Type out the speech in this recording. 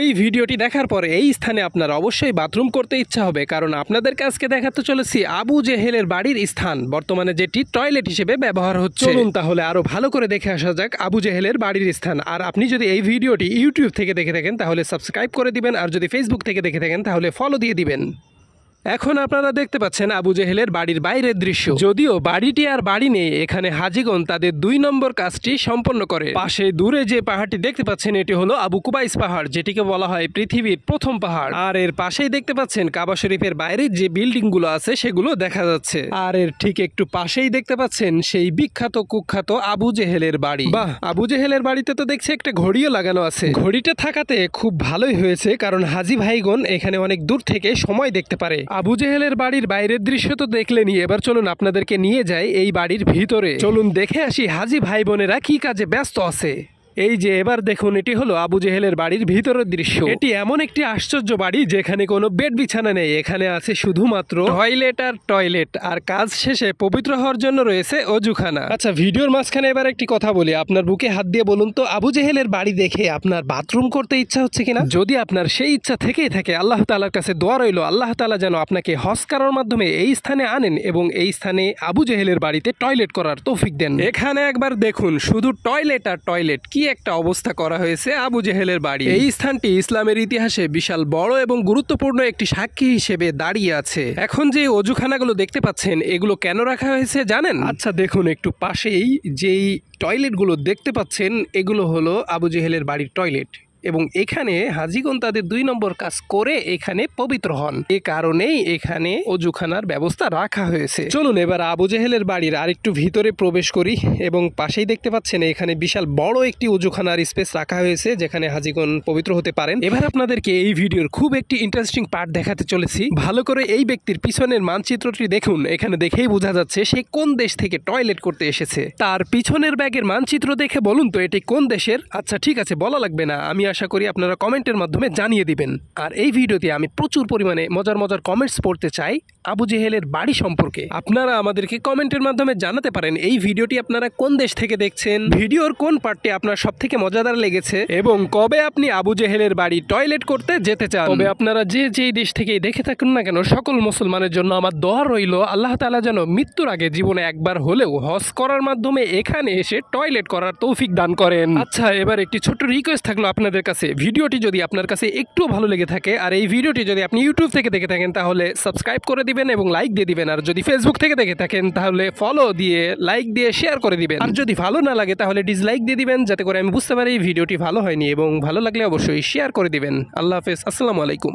এই ভিডিওটি দেখার পরে এই স্থানে আপনার অবশ্যই বাথরুম করতে ইচ্ছা হবে কারণ আপনাদেরকে আজকে দেখাতে চলেছি আবু জেহেলের বাড়ির স্থান বর্তমানে যেটি টয়লেট হিসেবে ব্যবহার হচ্ছে চলুন তাহলে আরও ভালো করে দেখে আসা যাক আবু জেহেলের বাড়ির স্থান আর আপনি যদি এই ভিডিওটি ইউটিউব থেকে দেখে থাকেন তাহলে সাবস্ক্রাইব করে দিবেন আর যদি ফেসবুক থেকে দেখে থাকেন তাহলে ফলো দিয়ে দিবেন এখন আপনারা দেখতে পাচ্ছেন আবু জেহেলের বাড়ির বাইরের দৃশ্য যদিও বাড়িটি আর বাড়ি নেই এখানে হাজিগন তাদের দুই নম্বর কাজটি সম্পন্ন করে পাশে দূরে যে পাহাড়টি দেখতে পাচ্ছেন এটি হলো আবু কুবাইস পাহাড় যেটিকে বলা হয় পৃথিবীর প্রথম পাহাড় আর এর পাশেই দেখতে পাচ্ছেন কাবা শরীফের বাইরের যে বিল্ডিং গুলো আছে সেগুলো দেখা যাচ্ছে আর এর ঠিক একটু পাশেই দেখতে পাচ্ছেন সেই বিখ্যাত কুখ্যাত আবু জেহেলের বাড়ি বাহ আবু জেহেলের বাড়িতে তো দেখছি একটা ঘড়িও লাগানো আছে ঘড়িটা থাকাতে খুব ভালোই হয়েছে কারণ হাজি ভাইগন এখানে অনেক দূর থেকে সময় দেখতে পারে আবু জেহেলের বাড়ির বাইরের দৃশ্য তো দেখলেনি এবার চলুন আপনাদেরকে নিয়ে যাই এই বাড়ির ভিতরে চলুন দেখে আসি হাজি ভাই বোনেরা কি কাজে ব্যস্ত আছে এই যে এবার দেখুন এটি হলো আবু জেহেলের বাড়ির ভিতরের দৃশ্য এটি এমন একটি আশ্চর্য বাড়ি যেখানে কোনো বেড বিছানা নেই এখানে আছে শুধুমাত্র টয়লেট আর টয়লেট আর কাজ শেষে পবিত্র হওয়ার জন্য রয়েছে অজুখানা আচ্ছা ভিডিওর মাঝখানে এবার একটি কথা বলি আপনার বুকে হাত দিয়ে বলুন তো আবু জেহেলের বাড়ি দেখে আপনার বাথরুম করতে ইচ্ছা হচ্ছে কিনা যদি আপনার সেই ইচ্ছা থেকেই থাকে আল্লাহ তালার কাছে দোয়া রইল আল্লাহ তালা যেন আপনাকে হস করার মাধ্যমে এই স্থানে আনেন এবং এই স্থানে আবু জেহেলের বাড়িতে টয়লেট করার তৌফিক দেন এখানে একবার দেখুন শুধু টয়লেট আর টয়লেট কি একটা অবস্থা করা হয়েছে আবু জেহেলের বাড়ি এই স্থানটি ইসলামের ইতিহাসে বিশাল বড় এবং গুরুত্বপূর্ণ একটি সাক্ষী হিসেবে দাঁড়িয়ে আছে এখন যে অজুখানাগুলো দেখতে পাচ্ছেন এগুলো কেন রাখা হয়েছে জানেন আচ্ছা দেখুন একটু পাশেই যেই টয়লেটগুলো দেখতে পাচ্ছেন এগুলো হলো আবু জেহেলের বাড়ির টয়লেট এবং এখানে হাজিগণ তাদের দুই নম্বর কাজ করে এখানে পবিত্র হন এ কারণেই এখানে অজুখানার ব্যবস্থা রাখা হয়েছে চলুন এবার আবু জেহেলের বাড়ির আরেকটু ভিতরে প্রবেশ করি এবং পাশেই দেখতে পাচ্ছেন এখানে বিশাল বড় একটি অজুখানার স্পেস রাখা হয়েছে যেখানে হাজিগণ পবিত্র হতে পারেন এবার আপনাদেরকে এই ভিডিওর খুব একটি ইন্টারেস্টিং পার্ট দেখাতে চলেছি ভালো করে এই ব্যক্তির পিছনের মানচিত্রটি দেখুন এখানে দেখেই বোঝা যাচ্ছে সে কোন দেশ থেকে টয়লেট করতে এসেছে তার পিছনের ব্যাগের মানচিত্র দেখে বলুন তো এটি কোন দেশের আচ্ছা ঠিক আছে বলা লাগবে না আমি আশা করি আপনারা কমেন্টের মাধ্যমে জানিয়ে দিবেন আর এই ভিডিওতে আমি প্রচুর পরিমাণে মজার মজার কমেন্টস পড়তে চাই আবু জেহেলের বাড়ি সম্পর্কে আপনারা আমাদেরকে কমেন্টের মাধ্যমে জানাতে পারেন এই ভিডিওটি আপনারা কোন দেশ থেকে দেখছেন ভিডিওর কোন পার্টটি আপনার সব থেকে মজাদার লেগেছে এবং কবে আপনি আবু জেহেলের বাড়ি টয়লেট করতে যেতে চান তবে আপনারা যে যেই দেশ থেকে দেখে থাকুন না কেন সকল মুসলমানের জন্য আমার দোয়া রইল আল্লাহ তালা যেন মৃত্যুর আগে জীবনে একবার হলেও হজ করার মাধ্যমে এখানে এসে টয়লেট করার তৌফিক দান করেন আচ্ছা এবার একটি ছোট্ট রিকোয়েস্ট থাকলো আপনাদের কাছে ভিডিওটি যদি আপনার কাছে একটু ভালো লেগে থাকে আর এই ভিডিওটি যদি আপনি ইউটিউব থেকে দেখে থাকেন তাহলে সাবস্ক্রাইব করে দিবেন দিবেন এবং লাইক দিয়ে দিবেন আর যদি ফেসবুক থেকে দেখে থাকেন তাহলে ফলো দিয়ে লাইক দিয়ে শেয়ার করে দিবেন আর যদি ভালো না লাগে তাহলে ডিসলাইক দিয়ে দিবেন যাতে করে আমি বুঝতে পারি ভিডিওটি ভালো হয়নি এবং ভালো লাগলে অবশ্যই শেয়ার করে দিবেন আল্লাহ হাফেজ আসসালামু আলাইকুম